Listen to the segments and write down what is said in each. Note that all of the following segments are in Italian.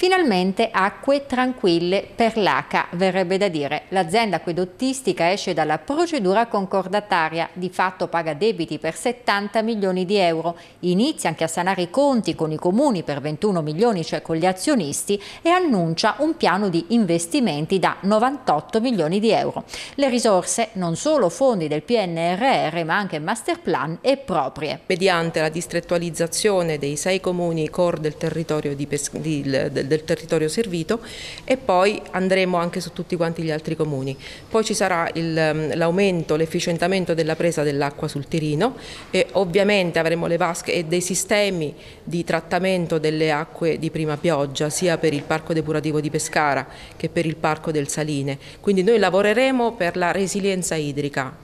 Finalmente acque tranquille per l'ACA, verrebbe da dire. L'azienda acquedottistica esce dalla procedura concordataria, di fatto paga debiti per 70 milioni di euro, inizia anche a sanare i conti con i comuni per 21 milioni, cioè con gli azionisti, e annuncia un piano di investimenti da 98 milioni di euro. Le risorse non solo fondi del PNRR ma anche master plan e proprie. Mediante la distrettualizzazione dei sei comuni core del territorio di, Pes- di, del del territorio servito e poi andremo anche su tutti quanti gli altri comuni. Poi ci sarà mm, l'aumento, l'efficientamento della presa dell'acqua sul Tirino e ovviamente avremo le vasche e dei sistemi di trattamento delle acque di prima pioggia sia per il parco depurativo di Pescara che per il parco del Saline. Quindi noi lavoreremo per la resilienza idrica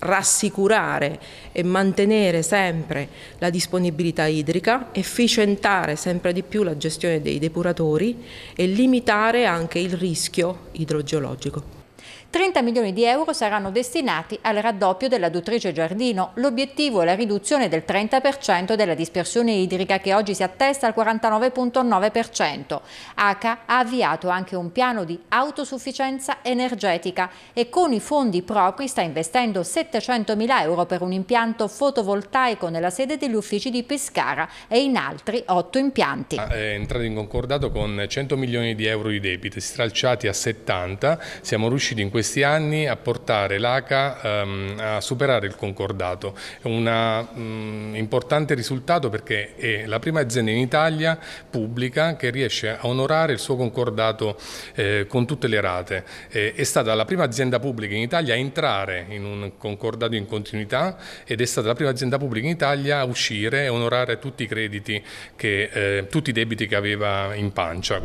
rassicurare e mantenere sempre la disponibilità idrica, efficientare sempre di più la gestione dei depuratori e limitare anche il rischio idrogeologico. 30 milioni di euro saranno destinati al raddoppio della Duttrice Giardino. L'obiettivo è la riduzione del 30% della dispersione idrica che oggi si attesta al 49,9%. ACA ha avviato anche un piano di autosufficienza energetica e con i fondi propri sta investendo 700 mila euro per un impianto fotovoltaico nella sede degli uffici di Pescara e in altri 8 impianti. Ah, è entrato in concordato con 100 milioni di euro di debito, stralciati a 70, siamo riusciti riusciti in questi anni a portare l'ACA ehm, a superare il concordato. È un mm, importante risultato perché è la prima azienda in Italia pubblica che riesce a onorare il suo concordato eh, con tutte le rate. Eh, è stata la prima azienda pubblica in Italia a entrare in un concordato in continuità ed è stata la prima azienda pubblica in Italia a uscire e onorare tutti i crediti, che, eh, tutti i debiti che aveva in pancia.